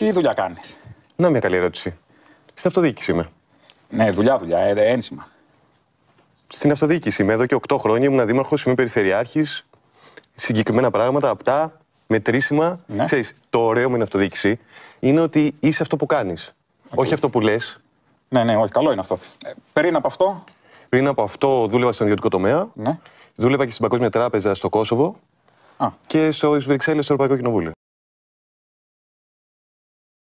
Τι δουλειά κάνεις. Να μια καλή ερώτηση. Στην αυτοδιοίκηση είμαι. Ναι, δουλειά, δουλειά, ε, ένσημα. Στην αυτοδιοίκηση είμαι. Εδώ και 8 χρόνια ήμουν δήμαρχο, είμαι περιφερειάρχης. Συγκεκριμένα πράγματα, απτά, μετρήσιμα. Ναι. Ξέρεις, το ωραίο με την αυτοδιοίκηση είναι ότι είσαι αυτό που κάνεις. Όχι αυτό που λες. Ναι, ναι, όχι, καλό είναι αυτό. Ε, πριν από αυτό. Πριν από αυτό δούλευα στον ιδιωτικό τομέα. Ναι. Δούλευα και στην Παγκόσμια Τράπεζα στο Κόσοβο. Α. Και στο Βρυξέλλε, στο Ευρωπαϊκό Κοινοβούλιο.